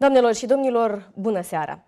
Doamnelor și domnilor, bună seara!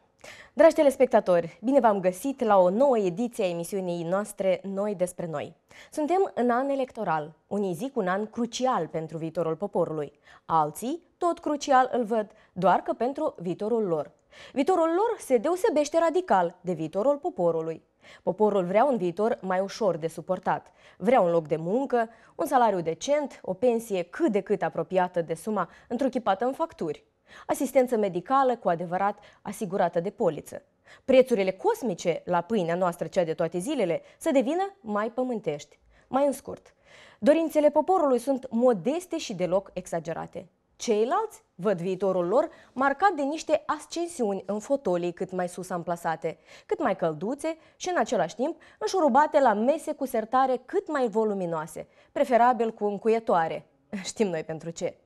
Dragi telespectatori, bine v-am găsit la o nouă ediție a emisiunii noastre Noi despre noi. Suntem în an electoral. Unii zic un an crucial pentru viitorul poporului. Alții, tot crucial îl văd, doar că pentru viitorul lor. Viitorul lor se deosebește radical de viitorul poporului. Poporul vrea un viitor mai ușor de suportat. Vrea un loc de muncă, un salariu decent, o pensie cât de cât apropiată de suma întruchipată în facturi asistență medicală cu adevărat asigurată de poliță. Prețurile cosmice la pâinea noastră, cea de toate zilele, să devină mai pământești. Mai în scurt, dorințele poporului sunt modeste și deloc exagerate. Ceilalți văd viitorul lor marcat de niște ascensiuni în fotolii cât mai sus amplasate, cât mai călduțe și în același timp înșurubate la mese cu sertare cât mai voluminoase, preferabil cu încuietoare. Știm noi pentru ce.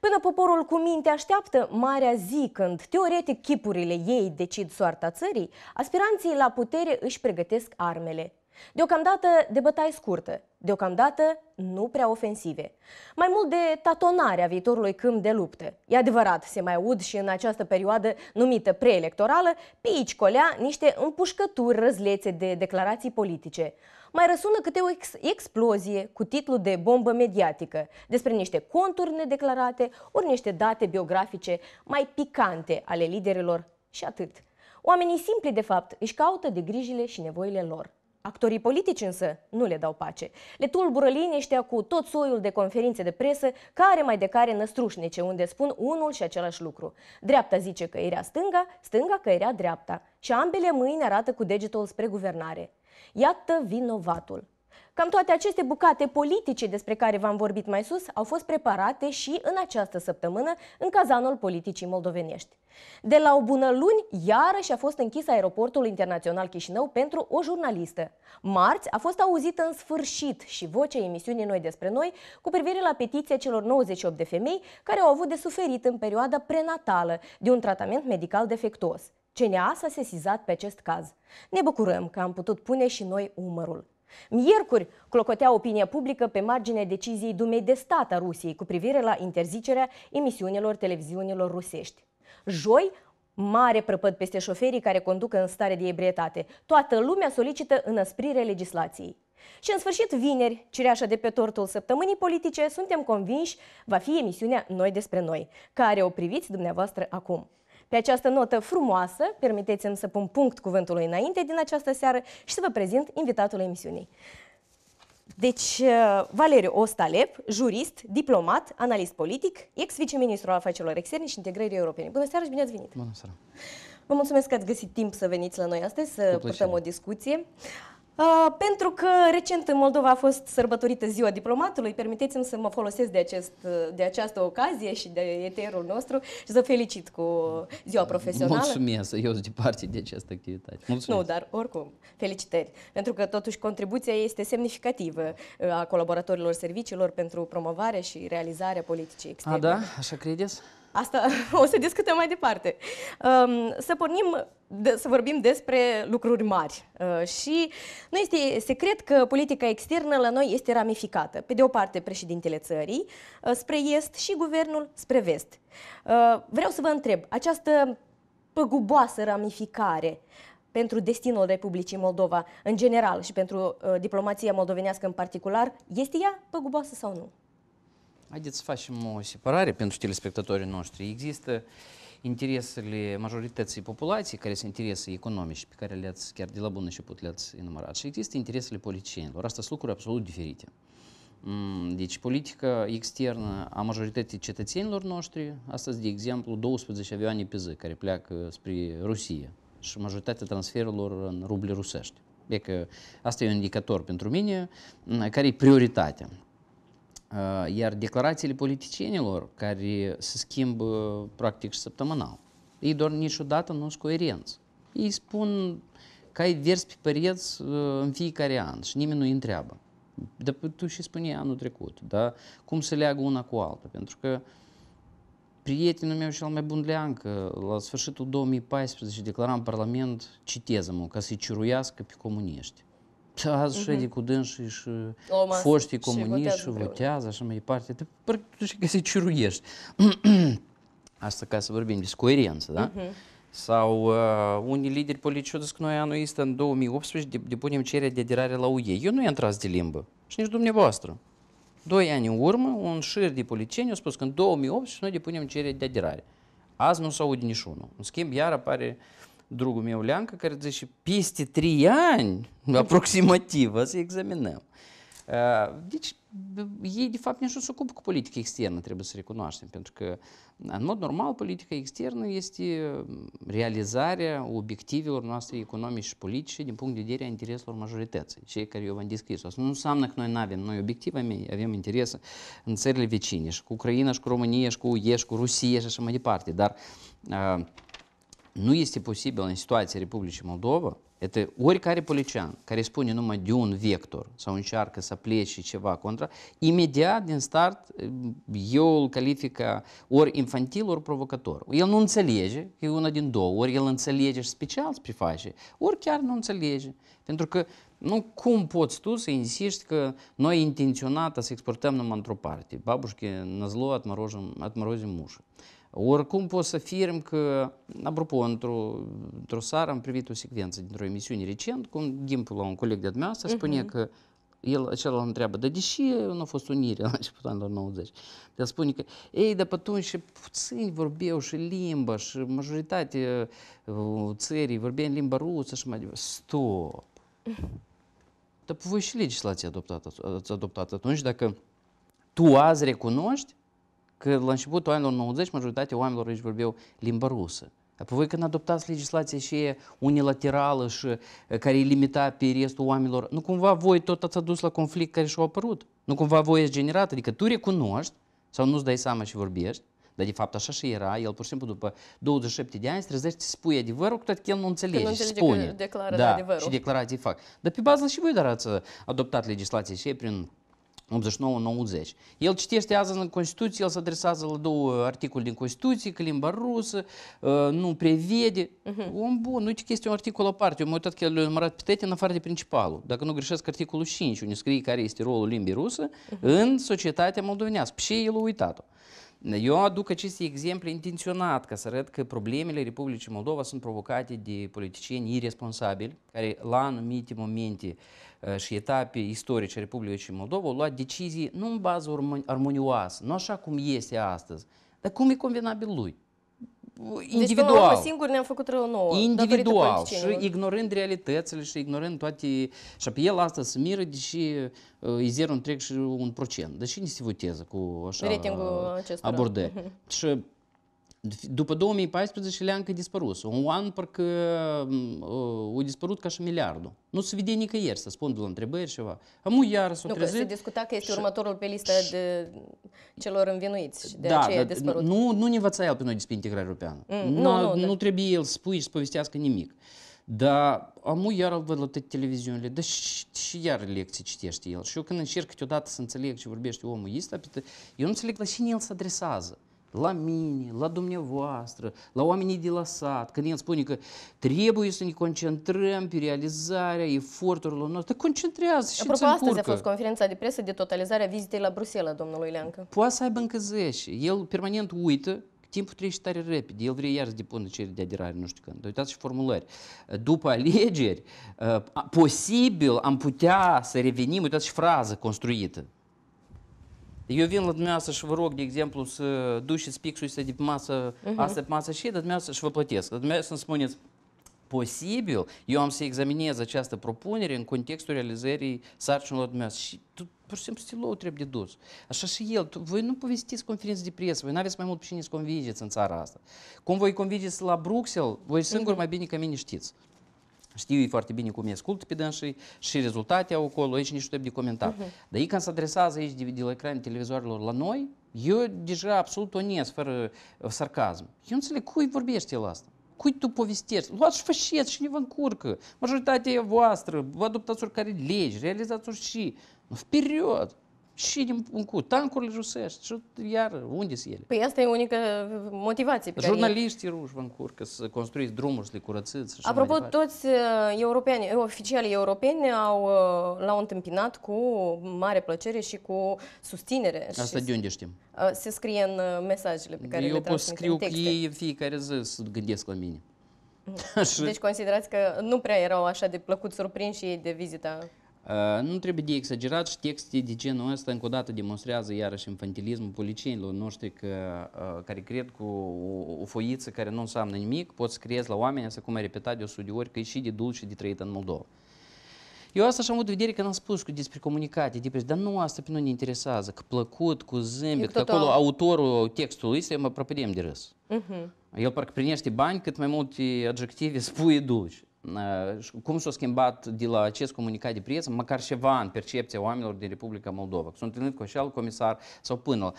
Până poporul cu minte așteaptă marea zi când, teoretic, chipurile ei decid soarta țării, aspiranții la putere își pregătesc armele. Deocamdată de bătai scurtă, deocamdată nu prea ofensive. Mai mult de tatonarea viitorului câmp de luptă. E adevărat, se mai aud și în această perioadă numită preelectorală, pe aici colea niște împușcături răzlețe de declarații politice. Mai răsună câte o ex- explozie cu titlu de bombă mediatică despre niște conturi nedeclarate ori niște date biografice mai picante ale liderilor și atât. Oamenii simpli, de fapt, își caută de grijile și nevoile lor. Actorii politici însă nu le dau pace. Le tulbură liniștea cu tot soiul de conferințe de presă, care mai de care năstrușnice, unde spun unul și același lucru. Dreapta zice că era stânga, stânga că era dreapta. Și ambele mâini arată cu degetul spre guvernare. Iată vinovatul. Cam toate aceste bucate politice despre care v-am vorbit mai sus au fost preparate și în această săptămână în cazanul politicii moldovenești. De la o bună luni, iarăși a fost închis aeroportul internațional Chișinău pentru o jurnalistă. Marți a fost auzită în sfârșit și vocea emisiunii Noi despre noi cu privire la petiția celor 98 de femei care au avut de suferit în perioada prenatală de un tratament medical defectuos. CNA s-a sesizat pe acest caz. Ne bucurăm că am putut pune și noi umărul. Miercuri clocotea opinia publică pe marginea deciziei Dumei de stat a Rusiei cu privire la interzicerea emisiunilor televiziunilor rusești. Joi, mare prăpăd peste șoferii care conduc în stare de ebrietate. Toată lumea solicită înăsprire legislației. Și în sfârșit, vineri, cireașa de pe tortul săptămânii politice, suntem convinși va fi emisiunea Noi despre noi, care o priviți dumneavoastră acum. Pe această notă frumoasă, permiteți-mi să pun punct cuvântului înainte din această seară și să vă prezint invitatul emisiunii. Deci, uh, Valeriu Ostalep, jurist, diplomat, analist politic, ex-viceministru al afacerilor externe și integrării europene. Bună seara și bine ați venit! Bună seara! Vă mulțumesc că ați găsit timp să veniți la noi astăzi, să purtăm o discuție. Uh, Uh, pentru că recent în Moldova a fost sărbătorită ziua diplomatului, permiteți-mi să mă folosesc de, acest, de această ocazie și de eterul nostru și să felicit cu ziua da, profesională. Mulțumesc, eu sunt departe de această activitate. Mulțumesc. Nu, dar oricum, felicitări, pentru că totuși contribuția este semnificativă uh, a colaboratorilor serviciilor pentru promovarea și realizarea politicii externe. A, da? Așa credeți? Asta o să discutăm mai departe. Um, să pornim să vorbim despre lucruri mari. Uh, și nu este secret că politica externă la noi este ramificată. Pe de o parte, președintele țării, uh, spre est și guvernul spre vest. Uh, vreau să vă întreb, această păguboasă ramificare pentru destinul Republicii Moldova în general și pentru diplomația moldovenească în particular, este ea păguboasă sau nu? Haideți să facem o separare pentru telespectatorii noștri. Există interesele majorității populației, care sunt interese economice, pe care le-ați chiar de la bun început le-ați enumărat. și există interesele politicienilor. Asta sunt lucruri absolut diferite. Deci, politica externă a majorității cetățenilor noștri, astăzi, de exemplu, 12 avioane pe zi care pleacă spre Rusia și majoritatea transferurilor în ruble rusești. E că asta e un indicator pentru mine care e prioritatea. Iar declarațiile politicienilor, care se schimbă practic și săptămânal, ei doar niciodată nu sunt coerenți. Ei spun că ai vers pe pereți în fiecare an și nimeni nu îi întreabă. Dar tu și spune anul trecut, da? cum se leagă una cu alta? Pentru că prietenul meu cel mai bun Lean, că la sfârșitul 2014 declaram în Parlament, citeză-mă, ca să-i ciruiască pe comuniști azi ședii cu dânsii și Omas, foștii comuniști și votează, așa mai departe. Te, practic, tu știi că se ciruiești. Asta ca să vorbim despre coerență, da? Uh-huh. Sau uh, unii lideri politici au zis că noi anul este în 2018, depunem cererea de aderare la UE. Eu nu i-am tras de limbă și nici dumneavoastră. Doi ani în urmă, un șir de politicieni au spus că în 2018 noi depunem cererea de aderare. Azi nu s aude niciunul. În schimb, iar apare uh, drugul meu Leancă, care zice, peste 3 ani, aproximativ, o să examinăm. Deci, ei, de fapt, nici nu se ocupă cu politica externă, trebuie să recunoaștem, pentru că, în mod normal, politica externă este realizarea obiectivelor noastre economice și politice din punct de vedere a intereselor majorității, cei care eu v-am descris. Asta nu înseamnă că noi nu avem, noi obiective avem interese în țările vecine, și cu Ucraina, și cu România, Rusia, și așa mai dar uh, nu este posibil în situația Republicii Moldova, este oricare polician care spune numai de un vector sau încearcă să plece ceva contra, imediat din start eu îl calific ca ori infantil, ori provocator. El nu înțelege, că e una din două, ori el înțelege și special se preface, ori chiar nu înțelege. Pentru că nu cum poți tu să insisti că noi intenționat să exportăm numai într-o parte. Babușchi назло отморозим, отморозим мужа. Oricum pot să afirm că, apropo, într-o, într seară am privit o secvență dintr-o emisiune recent, cum Gimpul la un coleg de-a mea, mhm. spune uh-huh. că el acela îl întreabă, dar de ce nu a fost unire la începutul anilor 90? Dar spune că, ei, dar pe atunci puțini vorbeau și limba și majoritatea uh, țării vorbea în limba rusă și mai departe. Stop! Dar voi și legislația adoptată, ați adoptat atunci, dacă tu azi recunoști că la începutul anilor 90 majoritatea oamenilor își vorbeau limba rusă. Apoi când adoptați legislația și e unilaterală și care îi limita pe restul oamenilor, nu cumva voi tot ați adus la conflict care și-a apărut? Nu cumva voi ești generat? Adică tu recunoști sau nu-ți dai seama și vorbești, dar de fapt așa și era, el pur și simplu după 27 de ani se trezește să spui adevărul, cu toate că el nu înțelege, că nu înțelege spune. Că declară da, adevărul. și declarații fac. Dar pe bază și voi dar ați adoptat legislația și prin 89-90. El citește azi în Constituție, el se adresează la două articole din Constituție, că limba rusă, uh, nu prevede. Uh-huh. Om bun, uite că este un articol aparte. Eu m-am uitat că l-a numărat pe tete în afară de principalul. Dacă nu greșesc, articolul 5, unde scrie care este rolul limbii rusă uh-huh. Mhm. în societatea moldovenească. Și el a uitat-o. Eu aduc aceste exemple intenționat ca să arăt că problemele Republicii Moldova sunt provocate de politicieni irresponsabili, care la anumite momente uh, și etape istorice Republicii Moldova au luat decizii nu în bază armonioasă, nu așa cum este astăzi, dar cum e convenabil lui. Individual. Deci, singur ne-am făcut rău nouă. Individual. Și ignorând realitățile și ignorând toate... Și pe el asta se miră, deși e zero întreg și un procent. Deși ne se voteză cu așa abordări. Și după 2014 le-a încă dispărut. Un an parcă uh, a dispărut ca și miliardul. Nu se vede nicăieri să spun la întrebări ceva. Amu iar s-o nu, trezit. Se discuta că este și... următorul pe lista de celor învinuiți și de da, aceea da, dispărut. Nu, nu ne învăța el pe noi despre integrarea europeană. Mm, nu, nu, nu, nu trebuie el să spui și să povestească nimic. Dar amu iar îl văd la toate televiziunile, dar și, și iar lecții citește el. Și eu când încerc câteodată să înțeleg ce vorbește omul ăsta, eu nu înțeleg la cine el se adresează la mine, la dumneavoastră, la oamenii de la sat, când el spune că trebuie să ne concentrăm pe realizarea eforturilor noastre, concentrează și Apropo, astăzi încurcă. a fost conferința de presă de totalizarea vizitei la Bruxelles, domnului Leancă. Poate să aibă încă 10. El permanent uită timpul trece tare repede. El vrea iar să depună cereri de aderare, nu știu când. Uitați și formulări. După alegeri, posibil am putea să revenim, uitați și frază construită. Eu vin la dumneavoastră și vă rog, de exemplu, să duceți pixul ăsta de masă, asta pe masă și de dumneavoastră și vă plătesc. De dumneavoastră să-mi spuneți, posibil, eu am să examinez această propunere în contextul realizării sarcinilor dumneavoastră. Și tu, pur și simplu, stilou trebuie de dus. Așa și el. Tu, voi nu povestiți conferințe de presă, voi nu aveți mai mult pe cine să convingeți în țara asta. Cum voi convingeți la Bruxelles, voi singur mai bine ca mine știți. Știu ei foarte bine cum e ascult pe dânsii și rezultate au acolo, aici nici nu trebuie de comentat. Uh-huh. Mhm. Dar ei când se adresează aici de, de la ecran televizorilor la noi, eu deja absolut onest, fără uh, sarcasm. Eu nu înțeleg cui vorbește el asta. Cui tu povestești? Luați și faceți și ne vă încurcă. Majoritatea e voastră, vă adoptați oricare legi, realizați orice. Nu, no, și cu tancurile rusești. Și iar, unde sunt ele? Păi asta e unica motivație. Pe Jurnaliștii care... ruși vă încurcă să construiți drumuri, să le curățiți. Apropo, toți uh, europeani, oficialii europeni au, uh, l-au întâmpinat cu mare plăcere și cu susținere. Asta și de unde știm? Uh, se scrie în mesajele pe care Eu le pot scriu că ei fiecare zi să gândesc la mine. Mm. Deci considerați că nu prea erau așa de plăcut surprinși ei de vizita Uh, nu trebuie de exagerat și texte de genul ăsta încă o dată demonstrează iarăși infantilismul policienilor noștri că, uh, care cred cu o, o foiță care nu înseamnă nimic, pot scriezi la oameni, să cum ai repetat de 100 de ori, că e și de dulce și de trăit în Moldova. Eu asta și-am avut vedere n am spus cu despre comunicate, de dar nu asta pe noi ne interesează, că plăcut, cu zâmbet, că acolo autorul textului este, mă apropiem de râs. Uh-huh. El parcă primește bani cât mai multe adjective spui duci. Э, cum s-a schimbat de la acest comunicat de presă, măcar ceva în percepția oamenilor din Republica Moldova. Sunt întâlnit cu așa al comisar sau până la...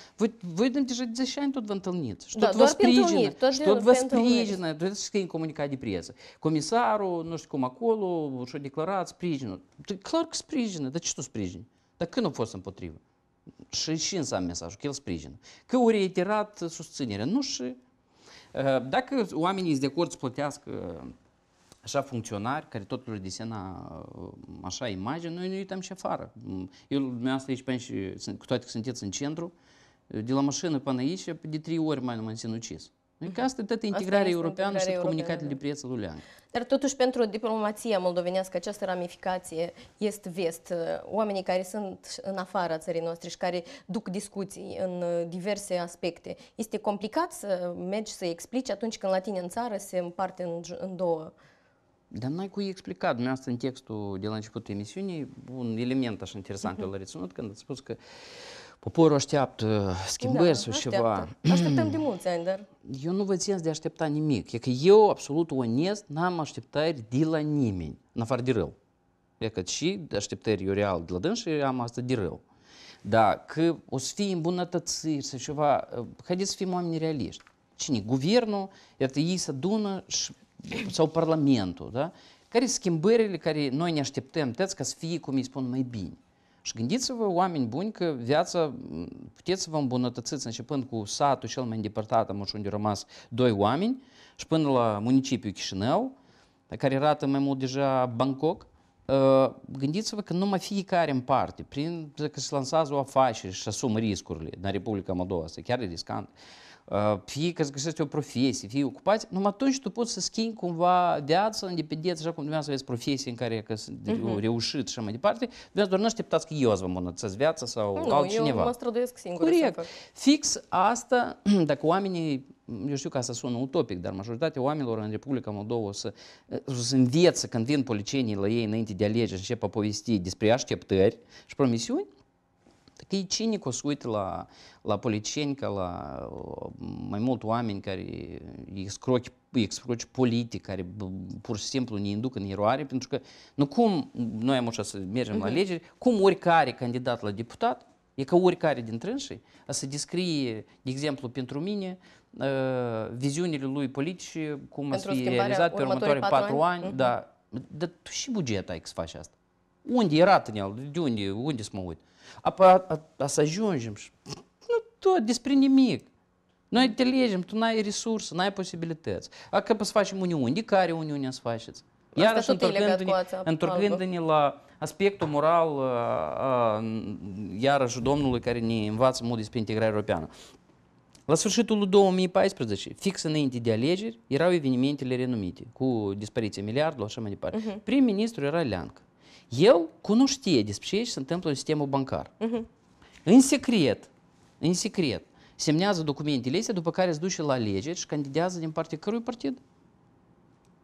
Voi, dăm deja 10 ani tot vă întâlniți și da, tot da, vă sprijină, Și tot vă sprijină, tot scrie în comunicat de presă. Comisarul, nu știu cum acolo, și-a declarat sprijinul. Clar că sprijină, dar ce tu sprijini? Dar când a fost împotrivă? Și, și înseamnă mesajul, că el sprijină. Că o reiterat susținere. nu și... Uh, dacă oamenii sunt de acord să plătească așa funcționari care tot își desena uh, așa imagine, noi nu uităm și afară. Mm, eu, dumneavoastră aici, pe cu toate că sunteți în centru, uh, de la mașină până aici, de trei ori mai nu m-am sinucis. Adică asta e toată integrarea europeană și comunicatele de prieță Leang. Dar totuși pentru diplomația moldovenească această ramificație este vest uh, oamenii care sunt în afara țării noastre și care duc discuții în diverse aspecte, este complicat să mergi să explici atunci când la tine în țară se împarte în, în două dar n-ai cu explicat. Dumneavoastră, în textul de la începutul emisiunii, un element așa interesant, uh-huh. l-a reținut, când ați spus că poporul așteaptă schimbări da, sau așteaptă. ceva. Așteptăm de mulți ani, dar... Eu nu văd țin de aștepta nimic. E că eu, absolut onest, n-am așteptări de la nimeni, în afară de rău. E că și așteptări eu real de la dâns și am asta de rău. Da, că o să fie îmbunătățiri sau ceva. Haideți să fim oameni realiști. Cine? Guvernul, iată, ei se adună și sau Parlamentul, da? care sunt schimbările care noi ne așteptăm, puteți ca să fie, cum îi spun, mai bine. Și gândiți-vă, oameni buni, că viața puteți să vă îmbunătățiți începând cu satul cel mai îndepărtat, am unde au rămas doi oameni, și până la municipiul Chișinău, care arată mai mult deja Bangkok, gândiți-vă că numai fiecare în parte, prin că se lansează o afacere și asumă riscurile în Republica Moldova, asta chiar e riscant fie că găsești o profesie, fie ocupați, numai atunci tu poți să schimbi cumva viața în dependență, așa cum dumneavoastră aveți profesie în care că uh-huh. reușit și mai departe, dumneavoastră doar nu așteptați că eu îți vă îmbunătățesc viața sau nu, altcineva. eu mă străduiesc singur Corect. Fix asta, dacă oamenii eu știu că asta sună utopic, dar majoritatea oamenilor în Republica Moldova o să, o să învețe când vin polițienii la ei înainte de alegeri și încep a povesti despre așteptări și promisiuni, că e cinic o să uite la la policieni, ca la uh, mai mult oameni care îi scroci, politic, care pur și simplu ne induc în eroare, pentru că nu cum noi am așa să mergem uh-huh. la mhm. alegeri, cum oricare candidat la deputat, e ca oricare din trânsii, să descrie, de exemplu, pentru mine, uh, viziunile lui politice, cum a să fie realizat pe următorii patru ani, ani uh-huh. da, dar tu și buget ai să faci asta. Unde e el? De unde, unde să mă uit? A, a, a, a să ajungem și tot, despre nimic. Noi te legem, tu n-ai resurse, n-ai posibilități. Acum să facem uniuni, de care uniunea să faceți? Iarăși întorcându-ne, întorcându-ne la aspectul moral, uh, uh, iarăși domnului care ne învață mult despre integrarea europeană. La sfârșitul lui 2014, fix înainte de alegeri, erau evenimentele renumite, cu dispariția miliardului, așa mai departe. Uh-huh. Prim-ministru era Leancă. El cunoștie despre ce se întâmplă în sistemul bancar. Uh-huh. În secret, în secret. Semnează documentele astea, după care îți duce la alegeri și candidează din partea cărui partid?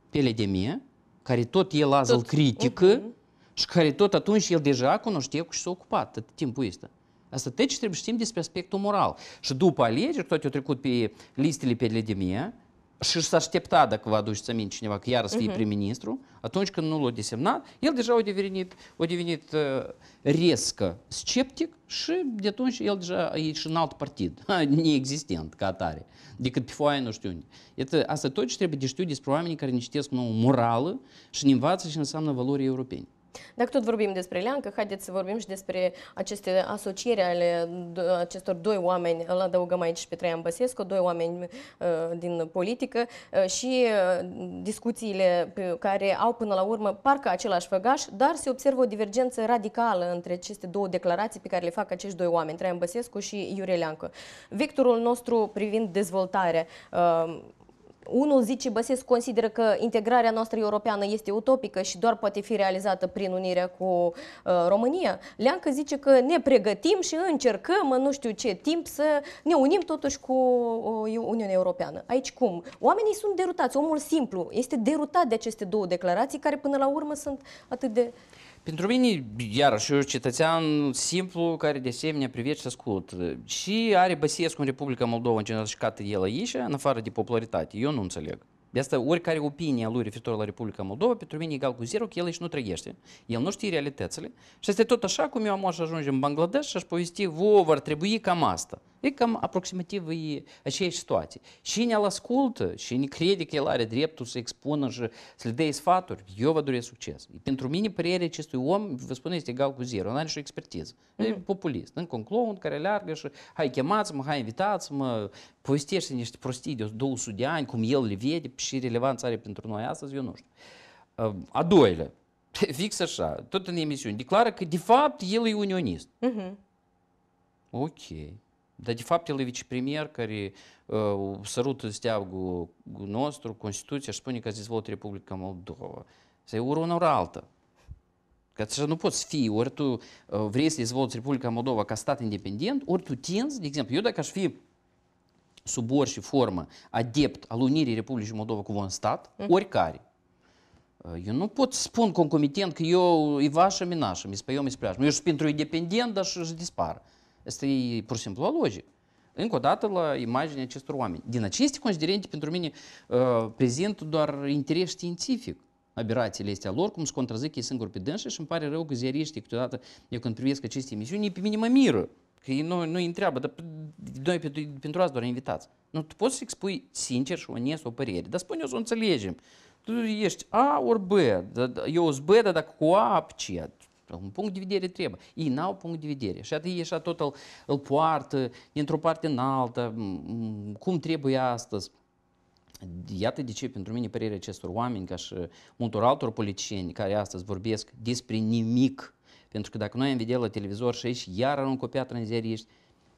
Pe mie, care tot el azi îl critică uh-huh. și care tot atunci el deja cunoștea cu ce s-a ocupat tot timpul ăsta. Asta tot ce trebuie să știm despre aspectul moral. Și după alegeri, tot au trecut pe listele pe LDM, și s-ar aștepta, dacă vă aduceți aminte cineva, că iară să fie prim-ministru, atunci când nu l-a desemnat, el deja a devenit, a devenit uh, rescă sceptic și de atunci el deja e și în alt partid, neexistent ca atare, decât pe foaie nu știu unde. Iată, asta tot ce trebuie de știu despre oamenii care ne citesc nouă morală și ne învață ce înseamnă valori europene. Dacă tot vorbim despre Leancă, haideți să vorbim și despre aceste asocieri ale acestor doi oameni, îl adăugăm aici pe Traian Băsescu, doi oameni uh, din politică uh, și uh, discuțiile pe care au până la urmă parcă același făgaș, dar se observă o divergență radicală între aceste două declarații pe care le fac acești doi oameni, Traian Băsescu și Iure Leancă. Vectorul nostru privind dezvoltarea, unul zice, Băsescu consideră că integrarea noastră europeană este utopică și doar poate fi realizată prin unirea cu uh, România. Leancă zice că ne pregătim și încercăm în nu știu ce timp să ne unim totuși cu uh, Uniunea Europeană. Aici cum? Oamenii sunt derutați, omul simplu este derutat de aceste două declarații care până la urmă sunt atât de pentru mine, iarăși, eu cetățean simplu care de asemenea privește ascult. Și are Băsiescu în Republica Moldova în general și cată el aici, în afară de popularitate. Eu nu înțeleg. De asta, oricare opinie a lui referitor la Republica Moldova, pentru mine egal cu zero, că el aici nu trăiește. El nu știe realitățile. Și este tot așa cum eu am așa ajunge în Bangladesh și aș povesti, vouă, ar trebui cam asta. E cam aproximativ e aceeași situație. Cine îl ascultă, cine crede că el are dreptul să expună și să le dea sfaturi, eu vă doresc succes. Pentru mine, părerea acestui om, vă spun, este egal cu zero. Nu are și expertiză. E populist. Încă un clown care leargă și hai chemați-mă, hai invitați-mă, povestește niște prostii de 200 de ani, cum el le vede și relevanța are pentru noi astăzi, eu nu știu. A doilea, fix așa, tot în emisiune, declară că de fapt el e unionist. Uh-huh. Ok. Dar de fapt el e vicepremier care uh, sărută steagul nostru, Constituția și spune că ați dezvolt Republica Moldova. Să e ură una, altă. Că așa nu poți fi. Ori tu uh, vrei să dezvolți Republica Moldova ca stat independent, ori tu tinzi, de exemplu, eu dacă aș fi sub orice formă, adept al unirii Republicii Moldova cu un stat, mm-hmm. oricare, eu nu pot spun concomitent că eu e vașă, mi nașă, mi spăiom, mi spreajmă. Eu sunt pentru independent, dar și dispar. Asta e pur și simplu o logică. Încă o dată la imaginea acestor oameni. Din aceste considerente, pentru mine, uh, prezint doar interes științific aberațiile astea lor, cum se contrazic ei singuri pe dânsă și îmi pare rău că ziariștii câteodată, eu când privesc aceste emisiuni, pe mine mă miră. Că ei nu, nu îi întreabă, dar noi pentru, pentru asta doar invitați. Nu, tu poți să expui sincer și onest o părere, dar spune-o să o înțelegem. Tu ești A ori B, da, da, eu sunt B, dar dacă cu A, ce? Un punct de vedere trebuie. Ei n-au punct de vedere. Și atât ieșa tot îl, îl poartă dintr-o parte în alta, cum trebuie astăzi. Iată de ce pentru mine părerea acestor oameni, ca și multor altor politicieni care astăzi vorbesc despre nimic, pentru că dacă noi am vedea la televizor și aici iar au copiat ranzeriști,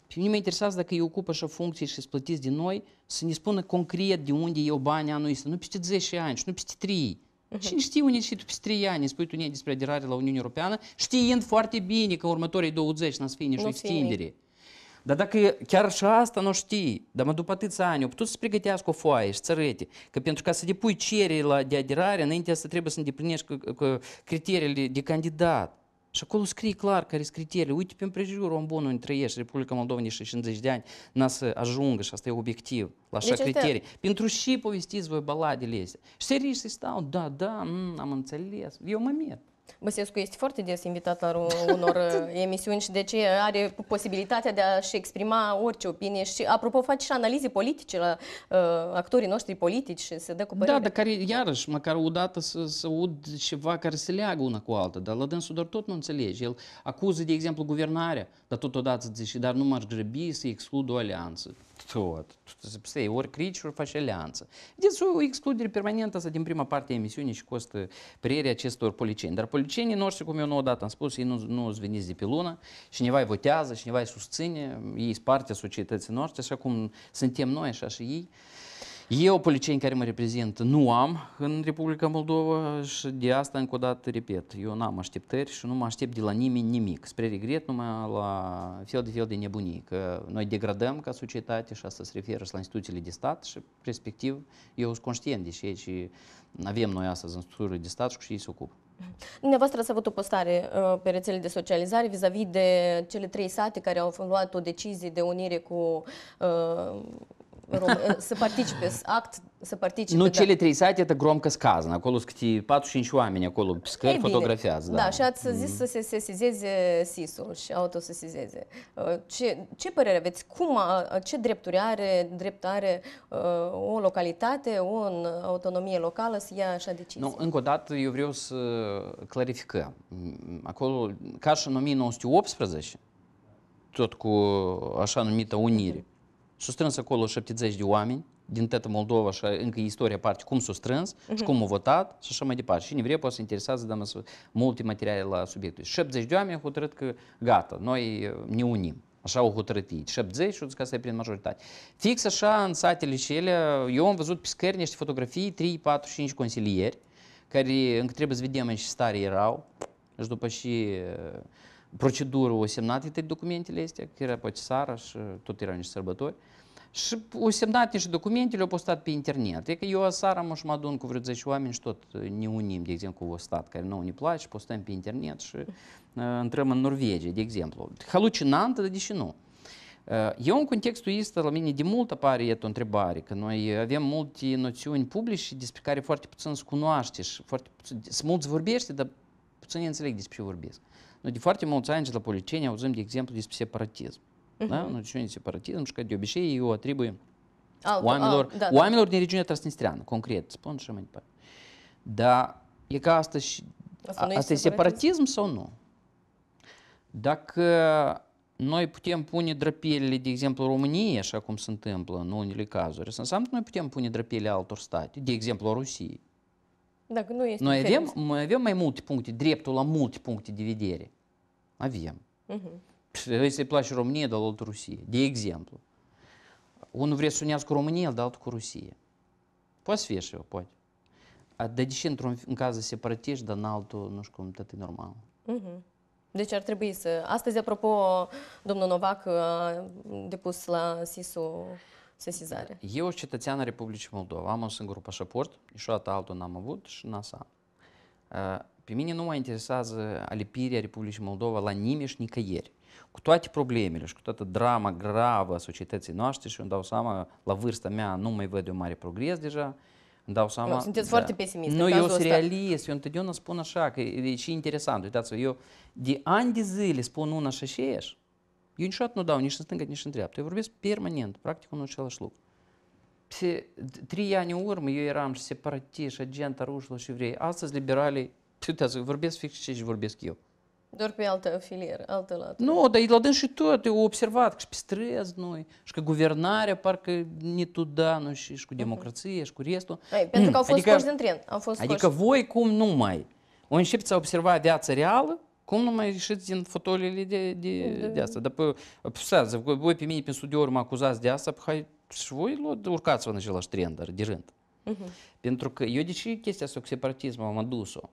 și nu mă interesează dacă ei ocupă așa funcții și sunt plătiți din noi, să ne spună concret de unde iau banii anul ăsta, nu peste 10 ani și nu peste 3. Uh-huh. Cine unde și tu peste 3 ani spui tu ne despre aderare la Uniunea Europeană, știind foarte bine că următorii 20 n-ați fi nici o extindere. Dar dacă chiar și asta nu știi, dar mă după atâția ani, au putut să pregătească o foaie și să că pentru ca să depui cereri la de aderare, înainte să trebuie să îndeplinești criteriile de candidat. Și acolo scrie clar care sunt criteriile. Uite, pe împrejurul Rombonul între ei și Republica Moldova niște 50 de ani n să ajungă și asta e obiectiv la așa deci, criterii. Este... Pentru și povestiți voi baladele astea. Și seriștii stau, da, da, m- am înțeles, eu mă mir. Băsescu este foarte des invitat la unor uh, emisiuni și de ce are posibilitatea de a-și exprima orice opinie și, apropo, face și analize politice la uh, actorii noștri politici și se dă cu da, părere. Da, dar care, iarăși, măcar dată să, să aud ceva care se leagă una cu alta, dar la dânsul doar tot nu înțelege. El acuză, de exemplu, guvernarea, dar totodată zice, dar nu m-aș grăbi să exclud o alianță tot. Stai, ori crici, ori faci alianță. Deci o excludere permanentă asta din prima parte a emisiunii și costă prierea acestor policieni. Dar polițienii noștri, cum eu nouă dată am spus, ei nu, nu veniți de pe lună, cineva îi votează, cineva îi susține, ei sunt partea societății noastre, așa cum suntem noi, așa și ei. Eu poliției care mă reprezint nu am în Republica Moldova și de asta încă o dată repet, eu n-am așteptări și nu mă aștept de la nimeni nimic. Spre regret numai la fel de fel de nebunii, că noi degradăm ca societate și asta se referă și la instituțiile de stat și respectiv eu sunt conștient de ceea ce avem noi astăzi în structurile de stat și cu ce ei se ocupă. Dumneavoastră ați avut o postare uh, pe rețele de socializare vis-a-vis -vis de cele trei sate care au luat o decizie de unire cu uh, Eh, să participe, act, să participe. Nu, da. cele trei site, este громко сказано. Acolo sunt câte 45 oameni acolo, scări, fotografiază. Da. da, și ați zis mm. să se sesizeze SIS-ul și autosesizeze. Uh, ce, ce părere aveți? Cum, ce drepturi are, drept are uh, o localitate, o în autonomie locală să ia așa decizii? Nu, încă o dată eu vreau să clarificăm. Mm, acolo, ca și în 1918, tot cu așa numită unire s-a strâns acolo 70 de oameni din toată Moldova și încă istoria parte cum s-a strâns uh-huh. și cum au votat și așa mai departe. Și nevrie poate să interesează, dar multe materiale la subiectul. 70 de oameni au hotărât că gata, noi ne unim. Așa au hotărât ei. 70 și au zis că asta e prin majoritate. Fix așa în satele și ele, eu am văzut pe scări niște fotografii, 3, 4, 5 consilieri, care încă trebuie să vedem în ce stare erau. Și după și procedură o semnat toate documentele astea, că era pe sara și ă, tot erau niște sărbători. Și o semnat niște documente, le-au postat pe internet. E că eu seara mă și mă adun cu vreo 10 oameni și tot ă, ne unim, de exemplu, cu o stat care nouă ne place, postăm pe internet și uh, intrăm în Norvegia, de exemplu. Halucinantă, dar de ce nu? eu în contextul ăsta, la mine de mult apare e o întrebare, că noi avem multe noțiuni publice despre care foarte puțin se cunoaște și foarte puțin, mulți vorbește, dar puțin înțeleg despre ce vorbesc. Но de foarte mulți ani și la politicieni auzim, de exemplu, despre separatism. Uh-huh. Da? Nu ce separatism și că de obicei eu atribuie Altă, oamenilor, a, da, da. oamenilor din regiunea Transnistriană, concret, spun și mai departe. Dar e ca asta și... Asta, asta e separatism? separatism sau nu? Dacă noi putem pune drapelele, de exemplu, României, așa cum se întâmplă în unele cazuri, să înseamnă că noi putem pune drapelele altor state, de exemplu, Rusiei. Dacă nu este noi avem, noi avem mai multe puncte, dreptul la multe puncte de vedere. Avem. Uh-huh. Să-i place România, dar altul Rusie. De exemplu, unul vrea să unească cu România, dar altul cu Rusie. Poate să fie și eu, poate. Dar de ce într-un în caz părătești, dar în altul, nu știu cum, tot e normal. Uh-huh. Deci ar trebui să... Astăzi, apropo, domnul Novac a depus la SISU sesizare. Eu sunt cetățean al Republicii Moldova, am un singur pașaport, niciodată altul n-am avut și NASA. Ă, pe mine nu mă interesează alipirea Republicii Moldova la nimeni și nicăieri. Cu toate problemele și cu toată drama gravă a societății noastre și îmi dau seama, la vârsta mea nu mai văd un mare progres deja, îmi dau seama... Nu, sunteți da. foarte pesimist Nu, eu sunt realist, eu întotdeauna spun așa, că e și interesant, uitați-vă, eu de ani de zile spun una și aceeași, eu niciodată nu dau nici în stânga, nici în dreapta. Eu vorbesc permanent, practic unul același lucru. Pe trei ani în urmă eu eram și separatist, agent a rușilor și evrei. Astăzi liberalii, uitați, vorbesc fix ce vorbesc eu. Doar pe altă filieră, altă lată. Nu, dar la dâns și tot, eu observat că și pe străzi noi, și că guvernarea parcă ni tuda, nu, și, și cu democrație, și cu restul. Ai, pentru că au fost adică, scoși din tren. Au fost adică scoși. voi cum nu mai. O începeți să observa viața reală, cum nu mai ieșiți din fotolile de, de, da. de asta? Dar pă, apăsați, voi pe mine, pe studior, mă acuzați de asta, hai și voi urcați-vă în același trend, de rând. Uh-huh. Pentru că eu, deși chestia asta cu separatismul am adus-o,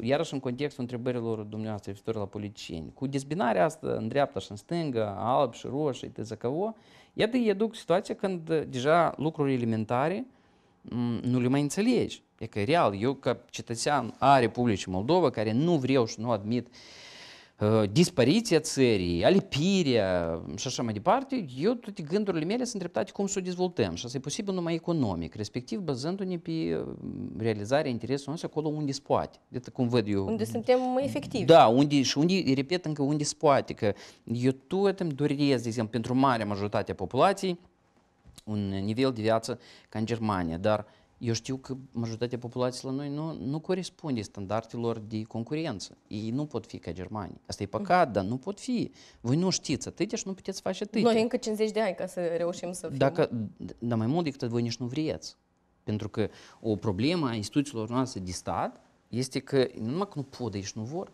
iarăși în contextul întrebărilor dumneavoastră referitor la politicieni, cu dezbinarea asta în dreapta și în stângă, alb și roșu, de zăcăvă, iată, e duc situația când deja lucruri elementare nu le mai înțelegi. E că e real, eu ca cetățean a Republicii Moldova, care nu vreau și nu admit uh, dispariția țării, alipirea și așa mai departe, eu toate gândurile mele sunt dreptate cum să o dezvoltăm și asta e posibil numai economic, respectiv bazându-ne pe realizarea interesului nostru acolo unde se poate. Iată cum văd eu. Unde suntem mai efectivi. Da, unde, și unde, repet încă, unde se poate, că eu tot îmi doresc, de exemplu, pentru marea majoritate a populației, un nivel de viață ca în Germania, dar eu știu că majoritatea populației la noi nu, nu corespunde standardelor de concurență. Ei nu pot fi ca germanii. Asta e păcat, mm-hmm. dar nu pot fi. Voi nu știți atâtea și deci nu puteți face atâtea. Noi încă 50 de ani ca să reușim să fim. Dacă, dar mai mult decât voi nici nu vreți. Pentru că o problemă a instituțiilor noastre de stat este că nu numai că nu pot, dar și nu vor.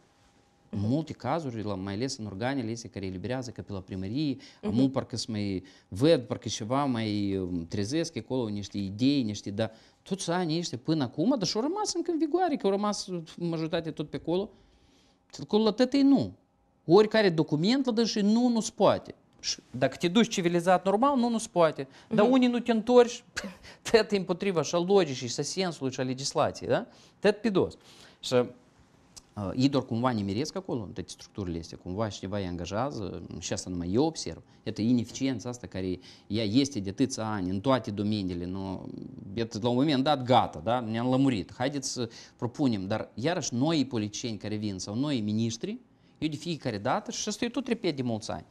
În multe cazuri, la, mai ales în organele astea care eliberează, ca pe la primărie, uh-huh. amul parcă să mai văd, parcă ceva mai trezesc acolo niște idei, niște, dar toți anii ăștia până acum, dar și-au rămas încă în vigoare, că au rămas majoritatea tot pe acolo. Acolo la tătăi nu. Oricare document la și nu, nu se poate. dacă te duci civilizat normal, nu, nu se poate. Dar uh-huh. unii nu te întorci, tătăi împotriva și a logicii, și a sensului, și a legislației, da? Tătă pe dos. Și ei doar cumva nimeresc acolo, toate structurile este cumva cineva îi angajează și asta numai eu observ. Iată ineficiența asta care ea este de atâția ani în toate domeniile. Nu, iată, la un moment dat, gata, da? ne-am lămurit. Haideți să propunem, dar iarăși noi politicieni care vin sau noi ministri, eu de fiecare dată, și asta eu tot repet de mulți ani,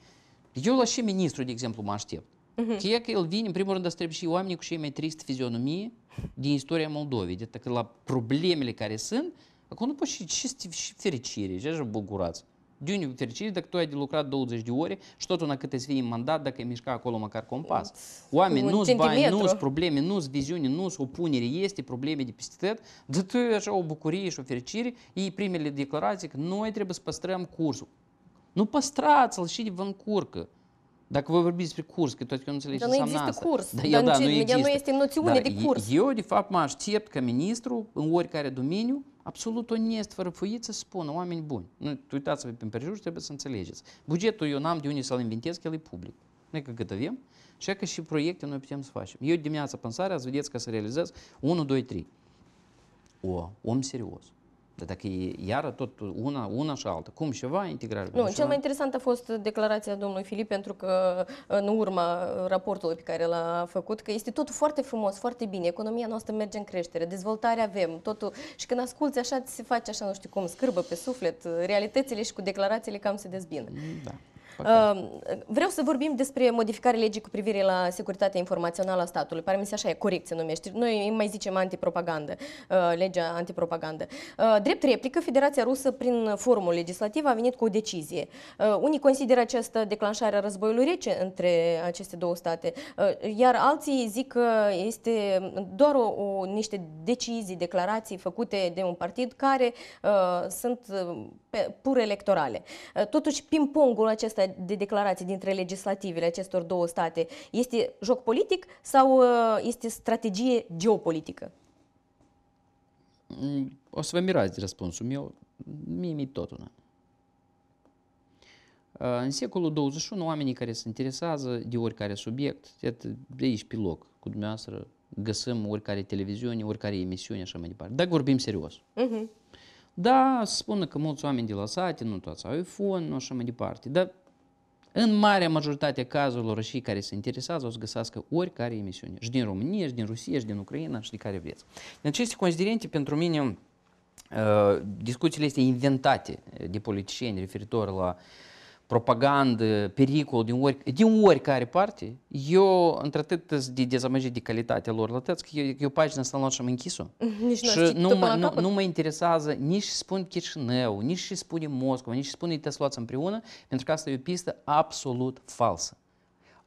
eu la ce ministru, de exemplu, mă aștept. Uh-huh. Că el vine, în primul rând, să trebuie și oamenii cu cei mai triste fizionomie din istoria Moldovei. Deci că la problemele care sunt, Acum nu poți și, și, și fericire, și așa bulgurați. De fericire dacă tu ai de lucrat 20 de ore și tot una câte îți vine mandat dacă ai mișca acolo măcar compas. Oameni nu-s bani, nu-s probleme, nu-s viziune, nu-s opunere, este probleme de peste tot, dar tu așa o bucurie și o fericire, ei primele declarații că noi trebuie să păstrăm cursul. Nu păstrați-l și de vă încurcă. Dacă voi vorbiți despre curs, că tot că nu înțelegi dar nu există asta. curs. Da, eu, dar, da, nu, există. nu este noțiune da, de curs. Eu, de fapt, mă aștept ca ministru în oricare domeniu Absolut onest, fără fuiță, spună, oameni buni. Nu, uitați-vă pe împrejur, trebuie să înțelegeți. Bugetul eu n-am de unde să-l inventez, că el e public. Noi că cât avem, și că și proiecte noi putem să facem. Eu dimineața până seara, ați vedeți că să realizez 1, 2, 3. O, om serios. Dar dacă e iară tot una, una și alta, cum și va integra? Nu, cel mai interesant a fost declarația domnului Filip, pentru că în urma raportului pe care l-a făcut, că este totul foarte frumos, foarte bine, economia noastră merge în creștere, dezvoltare avem, totul. Și când asculți așa, se face așa, nu știu cum, scârbă pe suflet, realitățile și cu declarațiile cam se dezbină. Da vreau să vorbim despre modificarea legii cu privire la securitatea informațională a statului. Pare mi se așa e, corect se numește. Noi mai zicem antipropagandă, uh, legea antipropagandă. Uh, drept replică, Federația Rusă, prin forumul legislativ, a venit cu o decizie. Uh, unii consideră această declanșare a războiului rece între aceste două state, uh, iar alții zic că este doar o, o, niște decizii, declarații făcute de un partid care uh, sunt pe, pur electorale. Totuși, ping-pongul acesta de declarații dintre legislativele acestor două state este joc politic sau uh, este strategie geopolitică? Mm, o să vă mirați de răspunsul meu. Mie mi tot una. Uh, în secolul 21, oamenii care se interesează de oricare subiect, de aici pe loc, cu dumneavoastră, găsim oricare televiziune, oricare emisiune, așa mai departe. Dar vorbim serios. Uh-huh. Da, spună că mulți oameni de la sate, nu toți au iPhone, nu așa mai departe, dar în marea majoritate cazurilor și care se interesează o să găsească oricare emisiune. Și din România, și din Rusia, și din Ucraina, și de care vreți. În deci, aceste considerente, pentru mine, uh, discuțiile este inventate de politicieni referitor la uh, propagandă, pericol din, ori, din oricare parte, eu într-atât de dezamăgit de calitatea lor lătăți, că eu, eu pagina asta am luat și am închis-o. și nu mă, nu, nu mă interesează nici ce spun Chișinău, nici ce spune Moscova, nici ce spune te luați împreună, pentru că asta e o pistă absolut falsă.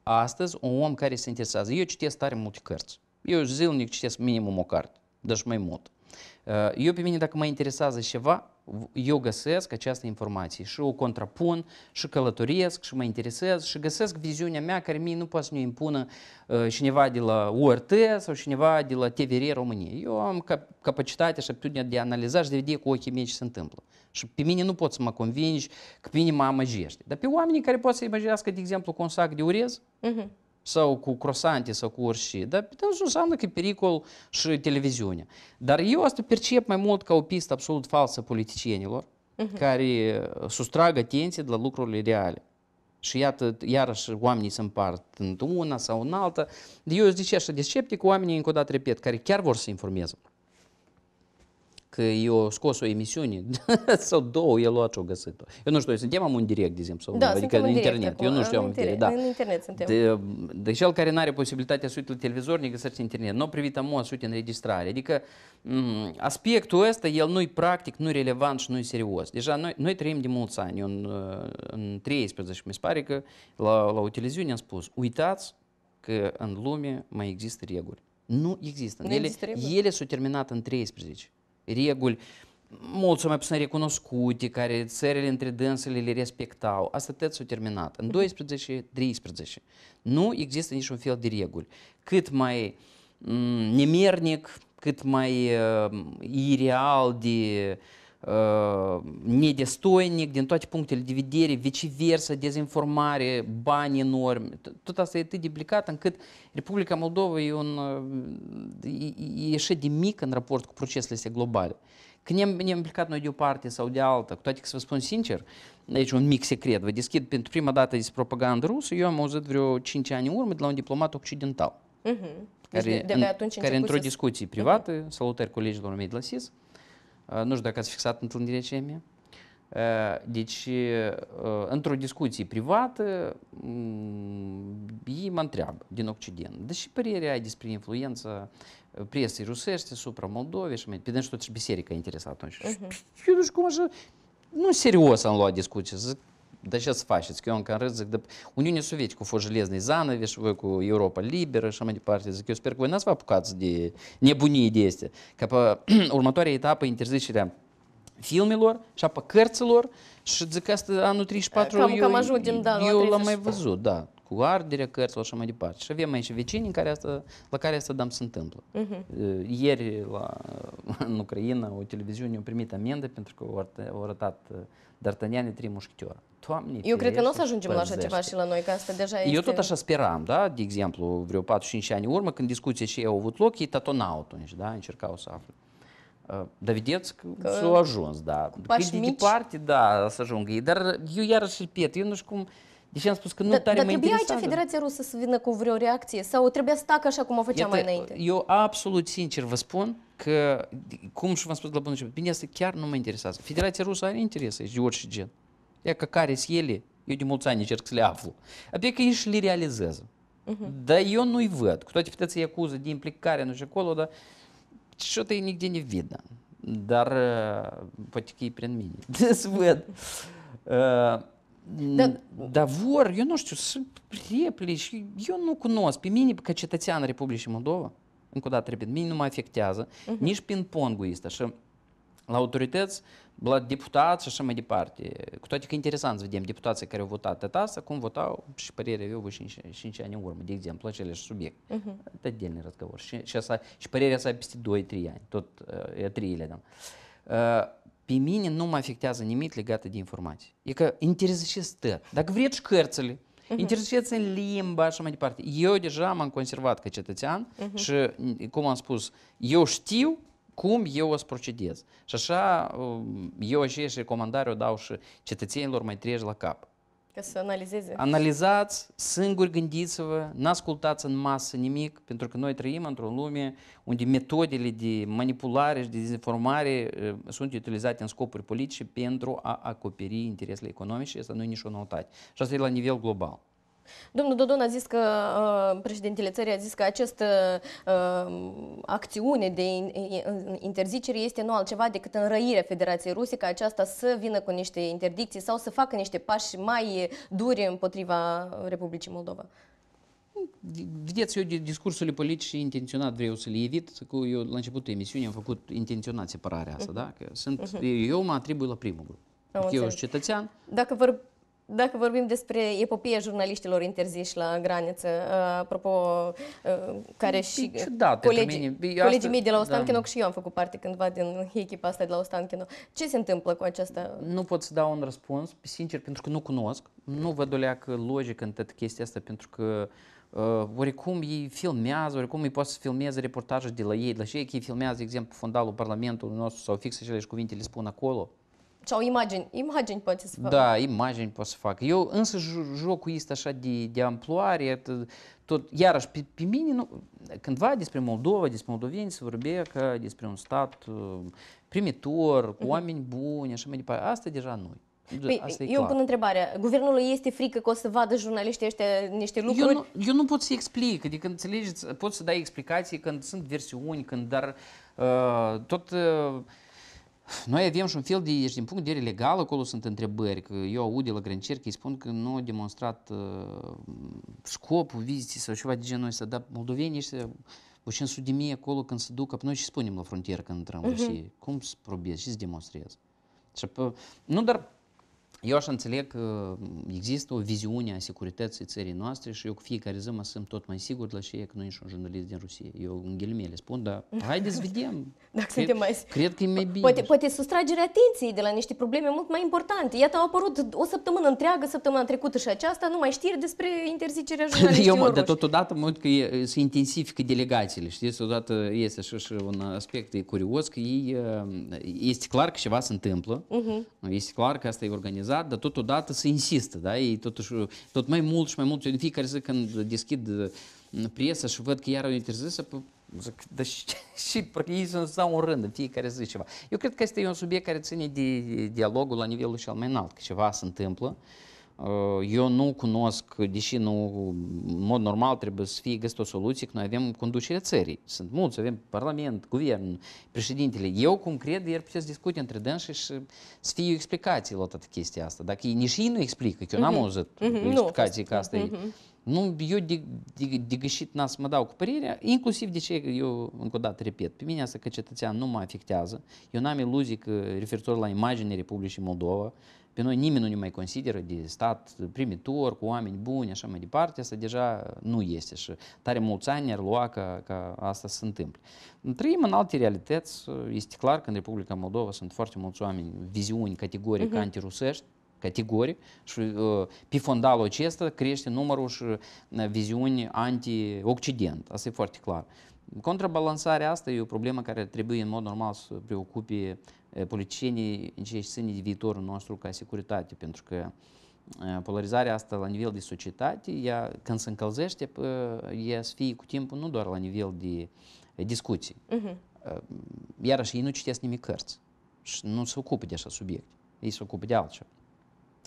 Astăzi, un om care se interesează, eu citesc tare multe cărți. Eu zilnic citesc minimum o carte, dar și mai mult. Uh, eu pe mine, dacă mă interesează ceva, eu găsesc această informație și o contrapun și călătoresc și mă interesez și găsesc viziunea mea care mie nu poate să ne impună uh, cineva de la URT sau cineva de la TVR România. Eu am cap- capacitatea și aptitudinea de a analiza și de vedea cu ochii mei ce se întâmplă. Și pe mine nu pot să mă convingi că pe mine mă amăgește. Dar pe oamenii care pot să imaginească de exemplu, cu un sac de urez, uh-huh sau cu croissante sau cu orice, dar pentru dânsul înseamnă că pericol și televiziunea. Dar eu asta percep mai mult ca o pistă absolut falsă politicienilor, uh-huh. care uh, sustrag atenție de la lucrurile reale. Și iată, iarăși oamenii se împart într-una sau în alta. Eu sunt de ce așa de sceptic, oamenii încă o dată repet, care chiar vor să informeze că eu scos o emisiune sau două, el a o găsit-o. Eu nu știu, suntem am un direct, de exemplu, da, adică în, internet. Acolo. eu nu știu, am un direct, da. În internet suntem. De, de deci cel care nu are posibilitatea să uite la televizor, ne găsește internet. Nu privit am să uite registrare. Adică mm, aspectul ăsta, el nu-i practic, nu-i relevant și nu-i serios. Deja noi, noi trăim de mulți ani. Eu în, în 13, mi se pare că la, la o televiziune am spus, uitați că în lume mai există reguli. Nu există. Nu ele, există ele s-au terminat în 13 reguli, mulți au mai puțin recunoscute, care țările între dânsele le respectau. Asta tot s-a terminat. În 12, mhm. 13. Nu există niciun fel de reguli. Cât mai mm, nemernic, cât mai uh, ireal de uh, nedestoi, din toate punctele de vedere, viceversa, dezinformare, bani enormi. Tot asta e atât de implicat încât Republica Moldova e, un, e, e de mic în raport cu procesele astea globale. Că ne-am, ne implicat noi de o parte sau de alta, cu toate că să vă spun sincer, aici un mic secret, vă deschid pentru prima dată despre propaganda rusă, eu am auzit vreo 5 ani în urmă de la un diplomat occidental. Uh-huh. Care, deci de, de în, care într-o discuție privată, uh-huh. salutări colegilor mei de la SIS, uh, nu știu dacă ați fixat întâlnirea un direcție Deci, într-o discuție privată, ei mă întreabă din Occident, de ce părere ai despre influența presei rusești asupra Moldovei și mai departe, pentru că și biserica e interesată atunci. Uh-huh. Eu nu știu cum așa, nu serios am luat discuția, dar ce să faceți? Că eu încă în râd zic, de... Uniunea Sovietică a fost Железний și voi cu Europa Liberă și așa mai departe. Zic, eu sper că voi n-ați vă apucați de nebunii de este. Că pe următoarea etapă, interzicerea filmelor și a pe cărților și zic că asta anul 34 cam, eu, cam ajungem, da, eu l-am mai văzut, da, cu arderea cărților și așa mai departe. Și avem aici vecini în care asta, la care asta dăm, se întâmplă. Ieri la, în Ucraina o televiziune a primit amendă pentru că au arătat D'Artagnan e trei mușchitori. Doamne, Eu cred că nu o să ajungem la așa ceva și la noi, că asta deja este... Eu tot așa speram, da? De exemplu, vreo 4-5 ani urmă, când discuția și ei au avut loc, ei tatonau atunci, da? Încercau să afle. Uh, dar vedeți că, că s-au ajuns, da. Cât de mici. departe, da, să ajungă. Dar eu iarăși repet, eu nu știu cum... Deci am spus că nu da, tare mai mă Dar trebuia aici Federația Rusă să vină cu vreo reacție? Sau trebuia să tacă așa cum o făcea Iată, mai înainte? Eu absolut sincer vă spun, că, cum și v-am spus la bun început, bine, asta chiar nu mă interesează. Federația Rusă are interese de orice gen. Ea că care sunt ele, eu de mulți ani încerc să le aflu. Adică ei și le realizează. Uh-huh. Dar eu nu-i văd. Cu toate puteți să-i acuză de implicare, nu și acolo, dar și ei nigde ne vidă. Dar uh, poate că e prin mine. să văd. Uh, da. Dar vor, eu nu știu, să replici. Eu nu cunosc. Pe mine, ca cetățean Republicii Moldova, încă o dată, repet, mine nu mă afectează, uh-huh. nici prin pongul ăsta. Și la autorități, la deputați și așa mai departe. Cu toate că interesant să vedem deputații care au votat tot asta, cum votau și părerea eu 5, 5 ani în urmă, de exemplu, același subiect. Uh-huh. Tot отдельный răzgăvor. Și, și, asta, și părerea sa peste 2-3 ani, tot uh, 3 ile, da. Uh, pe mine nu mă afectează nimic legat de informații. E că interesează și stă. Dacă vreți cărțile, uh-huh. interesuieți în limba și mai departe. Eu deja m-am conservat ca cetățean uh-huh. și, cum am spus, eu știu cum eu o să procedez. Și așa, eu aceeași recomandare o dau și cetățenilor mai treci la cap. Ca să analizeze. Analizați, singuri gândiți-vă, n-ascultați în masă nimic, pentru că noi trăim într-o lume unde metodele de manipulare și de dezinformare sunt utilizate în scopuri politice pentru a acoperi interesele economice. Asta nu e nicio noutate. Și asta e la nivel global. Domnul Dodon a zis că, uh, președintele țării a zis că această uh, acțiune de interzicere este nu altceva decât înrăirea Federației Ruse ca aceasta să vină cu niște interdicții sau să facă niște pași mai duri împotriva Republicii Moldova. Vedeți, eu discursurile politice intenționat vreau să le evit. eu la începutul emisiunii am făcut intenționat separarea asta, da? Că sunt, mhm. eu mă atribui la primul grup. eu sunt cetățean. Dacă vor dacă vorbim despre epopia jurnaliștilor interziși la graniță, uh, apropo, uh, care și ciudate, colegii, mine, colegii mei de la Ostankino, da. și eu am făcut parte cândva din echipa asta de la Ostankino. Ce se întâmplă cu aceasta? Nu pot să dau un răspuns, sincer, pentru că nu cunosc. Nu văd o leacă logică în toată chestia asta, pentru că Uh, oricum ei filmează, oricum ei pot să filmeze reportaje de la ei, de la cei care filmează, de exemplu, fundalul Parlamentului nostru sau fix aceleași cuvinte le spun acolo. Sau imagini, imagini poate să fac. Da, imagini poți să fac. Eu însă jocul este așa de, de amploare, tot, iarăși, pe, pe mine, nu, cândva despre Moldova, despre moldoveni se vorbea că despre un stat uh, primitor, cu mhm. oameni buni, așa mai departe. Asta deja nu da, Păi, eu pun întrebarea. Guvernul este frică că o să vadă jurnaliștii ăștia niște lucruri? Eu nu, eu nu pot să explic. Adică, înțelegeți, pot să dai explicații când sunt versiuni, când dar uh, tot... Uh, noi avem și un fel de, deci din punct de vedere legal, acolo sunt întrebări, că eu aud de la grăncer că îi spun că nu a demonstrat uh, scopul vizitei sau ceva de genul ăsta, dar moldovenii ăștia, o 500 de mii acolo când se ducă, noi și spunem la frontieră când intrăm uh-huh. în Rusie, cum să probez, și să demonstrez? Și, nu dar eu aș înțeleg că mm, există o viziune a securității țării noastre și eu cu fiecare zi mă simt tot mai sigur la ce că nu ești un jurnalist din Rusia. Eu în ghilimele spun, dar haideți vedem. Dacă cred, mai... Cred că e mai bine. Poate, poate sustragerea atenției de la niște probleme mult mai importante. Iată, au apărut o săptămână întreagă, săptămâna trecută și aceasta, nu mai știri despre interzicerea jurnalistilor. Eu, de totodată, mă uit că e, se intensifică delegațiile. Știți, odată este și, și un aspect e curios, că e, uh, este clar că ceva se întâmplă. Uh-huh. Este clar că asta e organizat organizat, dar totodată se insistă, da? E totuși, tot mai mult și mai mult, în fiecare zi când deschid uh, presa și văd că iar au interzisă, zic, dar și, și ei îți dau un rând în fiecare zi ceva. Eu cred că este un subiect care ține de dialogul la nivelul cel mai înalt, că ceva se întâmplă, uh, Uh, eu nu cunosc, deși nu, în mod normal trebuie să fie găsit o soluție, că noi avem conducerea țării. Sunt mulți, avem parlament, guvern, președintele. Eu cum cred, putea să discute între dânsi și să fie o explicație la toată chestia asta. Dacă nici ei nu explică, că eu n-am mhm. auzit mm-hmm. explicații că asta e. Mhm. Nu, eu de, de, de găsit n-am să mă dau cu părerea, inclusiv de ce eu încă o dată repet, pe mine asta că cetățean nu mă afectează, eu n-am iluzii că referitor la imaginea Republicii Moldova, pe noi nimeni nu ne mai consideră de stat primitor, cu oameni buni, așa mai departe, asta deja nu este și tare mulți ani ar lua ca, ca asta să se întâmple. Trăim în alte realități, este clar că în Republica Moldova sunt foarte mulți oameni, viziuni categorii uh-huh. Mhm. antirusești, categorii și uh, pe fondalul acesta crește numărul și uh, viziuni anti-Occident. Asta e foarte clar. Contrabalansarea asta e o problemă care trebuie în mod normal să preocupe politicienii ce de viitorul nostru ca securitate, pentru că polarizarea asta la nivel de societate, ea când se încălzește, ea să fie cu timpul nu doar la nivel de discuții. Uh-huh. Iarăși, ei nu citesc nimic cărți și nu se ocupă de așa subiect. Ei se ocupă de altceva.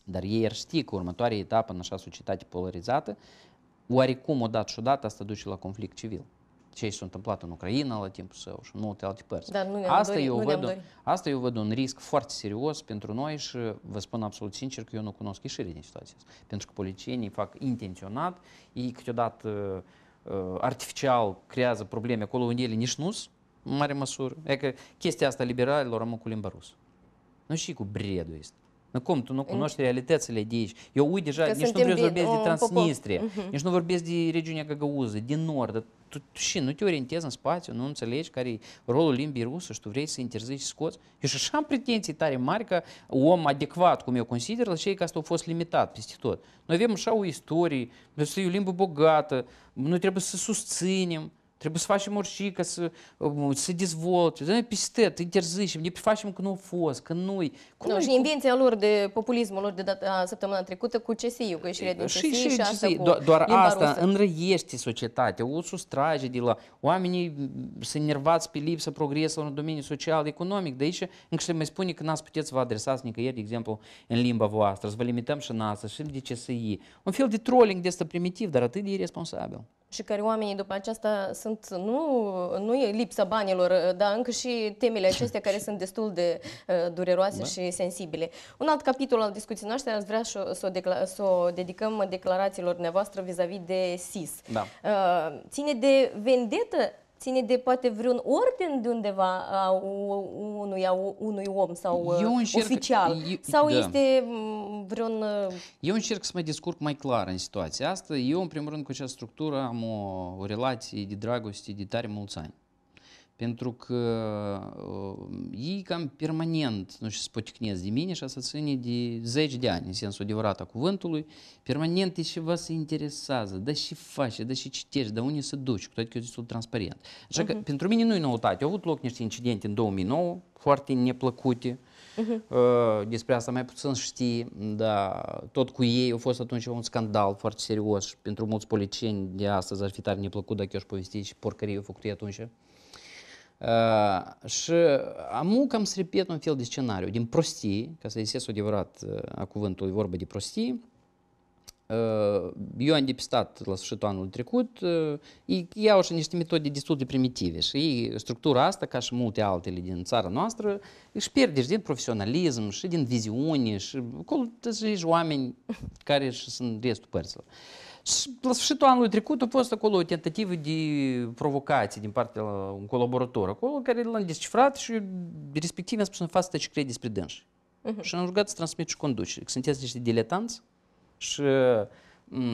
Dar ei ar ști că următoarea etapă în așa societate polarizată, oarecum odată și odată asta duce la conflict civil ce s-a întâmplat în Ucraina la timpul său și în multe alte părți. Dar nu asta, dorit, eu nu văd, asta eu văd un risc foarte serios pentru noi și vă spun absolut sincer că eu nu cunosc ieșirea din situația asta. Pentru că politicienii fac intenționat, ei câteodată uh, artificial creează probleme acolo unde ele nici nu sunt, în mare măsură. E că chestia asta liberalilor rămân cu limba rusă. Nu știi cu bredul este. Cum? Tu nu cunoști realitățile de aici. Eu uit deja, nici nu vreau să vorbesc de Transnistria, nici nu vorbesc de regiunea Găgăuză, din Nord. Tu, și nu te orientezi în spațiu, nu înțelegi care e rolul limbii rusă și tu vrei să interzici scoți. Eu și așa am pretenții tare mari că om adecvat, cum eu consider, la cei asta a fost limitat peste tot. Noi avem așa o istorie, să e o limbă bogată, noi trebuie să susținem. Trebuie să facem orice să um, se dezvolte. Dă-ne peste, te interzici, ne facem că nu a fost, că noi. Cum nu, și invenția lor de populismul lor de data, săptămâna trecută cu CSI, cu ieșirea din și, și, și asta cu Doar asta rusă. înrăiește societatea, o sustrage de la oamenii mm, se nervați, pe lipsa progreselor în domeniul social, economic. De aici încă se mai spune că n-ați puteți să vă adresați nicăieri, de exemplu, în limba voastră, să vă limităm și în asta, și de CSI. Un fel de trolling de asta primitiv, dar atât de irresponsabil și care oamenii după aceasta sunt, nu, nu e lipsa banilor, uh, dar încă și temele acestea care sunt destul de uh, dureroase da. și sensibile. Un alt capitol al discuției noastre aș vrea să o, să o dedicăm declarațiilor nevoastre vis-a-vis de SIS. Da. Uh, ține de vendetă ține de poate vreun orden de undeva a unui, a unui om sau eu uh, încerc, oficial? Eu, sau da. este mm, vreun... Uh, eu încerc să mă descurc mai clar în situația asta. Eu, în primul rând, cu această structură am o, o relație de dragoste de tare mulți ani. Pentru că uh, ei cam permanent nu știu, spoticnesc de mine și asta ține de zeci de ani, în sensul adevărat a cuvântului, permanent și vă se interesează, da și faci, da și citești, da unde se duci, cu toate că eu sunt transparent. Așa uh-huh. că mhm. pentru mine nu e noutate. Au avut loc niște incidente în 2009, foarte neplăcute, uh-huh. uh, despre asta mai puțin știi, dar tot cu ei a fost atunci un scandal foarte serios și pentru mulți policieni de astăzi ar fi tare neplăcut dacă eu aș povesti și porcării au făcut ei atunci. Și amu cam să repet un fel de scenariu, din prostii, ca să ies adevărat a cuvântului vorba de prostii, eu am depistat la sfârșitul anului trecut, ei iau și niște metode destul de primitive și ei, structura asta, ca și multe altele din țara noastră, își pierde și din profesionalism și din viziune și acolo oameni care și sunt restul părților. Uh, la sfârșitul anului trecut a fost acolo o tentativă de provocație din partea un colaborator acolo, care l-a descifrat și respectiv mi spus în față ce crede despre dânsi. Uh-huh. Și am rugat să transmit și conducere, că sunteți niște diletanți și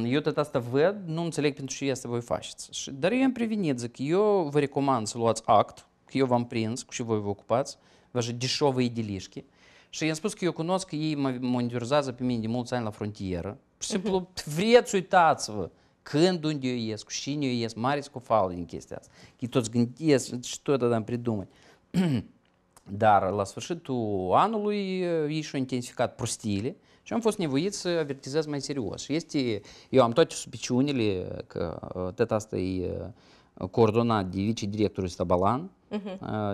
eu tot asta văd, nu înțeleg pentru ce asta voi faceți. dar eu am prevenit, zic, eu vă recomand să luați act, că eu v-am prins, cu ce voi vă ocupați, vă așa deșovă idilișchi. Și i-am spus că eu cunosc că ei mă monitorizează pe mine de mulți ani la frontieră, simplu, vreți uitați-vă când, unde eu ies, cu cine eu ies, mare scufală din chestia asta. Că toți gândesc și tot am pridumat. Dar la sfârșitul anului ei și-au intensificat prostiile și am fost nevoit să avertizez mai serios. Este, eu am toate suspiciunile că tot asta e coordonat de vicedirectorul Stabalan,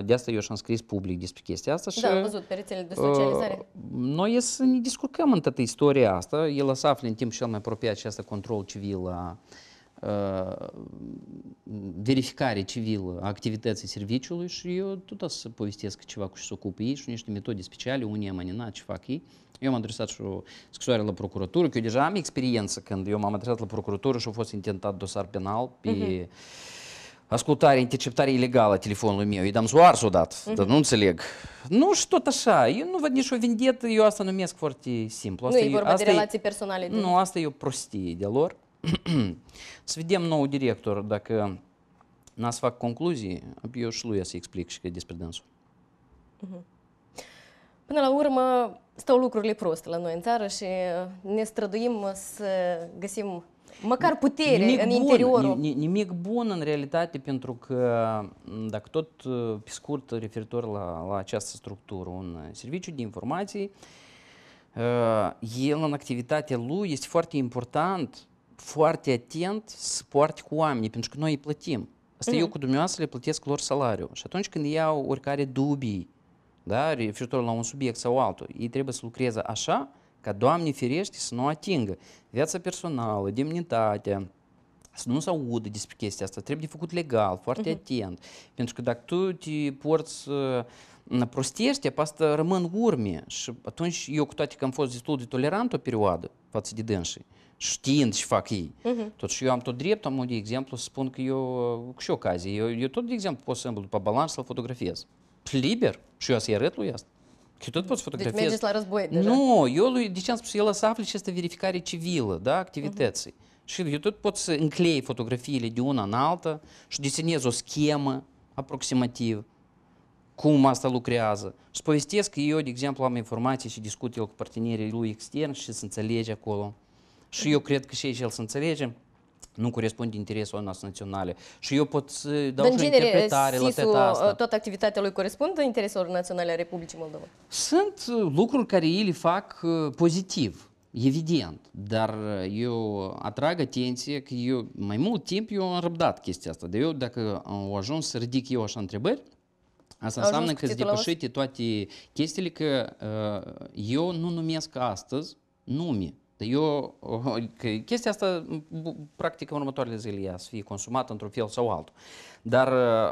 de asta eu și-am scris public despre chestia asta. Și, da, am văzut pe de socializare. Noi să ne discurcăm în toată istoria asta. El să afle în timp cel mai apropiat și asta control civil la verificare civilă a activității serviciului și eu tot să povestesc ceva cu ce se ocupă ei și niște metode speciale, unii am aninat ce fac ei. Eu m-am adresat și o scrisoare la procuratură, că eu deja am experiență când eu m-am adresat la procuratură și a fost intentat dosar penal pe uh-huh ascultare interceptare ilegală telefonului meu. I-am zoar sudat, uh-huh. Mhm. dar nu înțeleg. Nu și tot așa, eu nu văd o vendetă, eu asta numesc foarte simplu. Asta nu e vorba asta de relații e, personale. Nu, asta e o prostie de lor. să vedem nou director, dacă n ați fac concluzii, eu și lui să explic și că despre dânsul. Uh-huh. Până la urmă, stau lucrurile prost la noi în țară și ne străduim să găsim măcar putere nimic în bun, interiorul. Nimic bun în realitate pentru că, mm, dacă tot uh, pe scurt referitor la, la această structură, un uh, serviciu de informații, uh, el în activitatea lui este foarte important, foarte atent să poarte cu oamenii, pentru că noi îi plătim. Asta mm-hmm. eu mhm. cu dumneavoastră le plătesc lor salariu. Și atunci când iau oricare dubii, da, referitor la un subiect sau altul, ei trebuie să lucreze așa, ca, Doamne ferește să nu atingă viața personală, demnitatea, să nu se audă despre chestia asta. Trebuie de făcut legal, foarte uh-huh. atent. Pentru că dacă tu te porți prostește, pe asta rămân urme. Și atunci eu, cu toate că am fost destul de tolerant o perioadă față de dânsii, știind ce fac ei. Uh-huh. și eu am tot drept, am de exemplu, să spun că eu, cu și ocazie, eu, eu tot, de exemplu, pot să îmblu după balans să-l fotografiez. Liber. Și eu să-i arăt lui asta. Și tot poți fotografia. Deci mergeți la război deja. Nu, eu lui, de ce am spus, el să afle și este verificare civilă, da, activității. Uh-huh. Și eu tot pot să înclei fotografiile de una în alta și desenez o schemă aproximativ cum asta lucrează. Și povestesc că eu, de exemplu, am informații și discut eu cu partenerii lui extern și se înțelege acolo. Și eu cred că și aici el să înțelege nu corespund interesul nostru naționale. Și eu pot să dau Dar, o interpretare la asta. Uh, toată activitatea lui corespunde intereselor naționale a Republicii Moldova? Sunt uh, lucruri care ei le fac uh, pozitiv. Evident, dar eu atrag atenție că eu mai mult timp eu am răbdat chestia asta. De eu dacă au ajuns să ridic eu așa întrebări, Asta înseamnă că îți depășite toate chestiile că uh, eu nu numesc astăzi nume eu, că chestia asta, practic, în următoarele zile ea să fie consumată într-un fel sau altul. Dar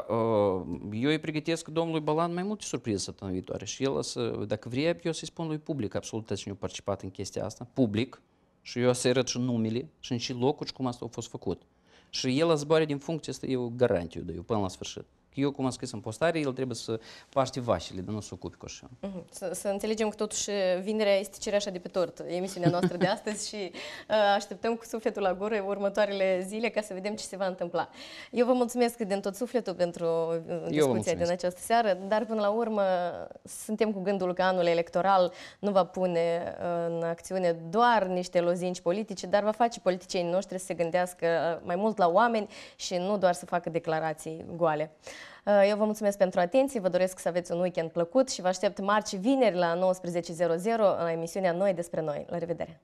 uh, eu îi pregătesc domnului Balan mai multe surprize săptămâna viitoare și el, să, dacă vrea, eu să-i spun lui public absolut cine a participat în chestia asta, public, și eu să-i arăt și numele și în ce locuri și cum asta a fost făcut. Și el zboare din funcție asta, eu garantiu de eu până la sfârșit eu cum am scris în postare, el trebuie să paște vașele, dar nu să ocupi cu așa. Mhm. Să, înțelegem că totuși eh, vinerea este cereașa de pe tort, emisiunea noastră de astăzi și eh, așteptăm cu sufletul la gură următoarele zile ca să vedem ce se va întâmpla. Eu vă mulțumesc din tot sufletul pentru eh, discuția din această seară, dar până la urmă suntem cu gândul că anul electoral nu va pune în acțiune doar niște lozinci politice, dar va face politicienii noștri să se gândească mai mult la oameni și nu doar să facă declarații goale. Uh, eu vă mulțumesc pentru atenție, vă doresc să aveți un weekend plăcut și vă aștept marci vineri la 19.00 la emisiunea Noi despre Noi. La revedere!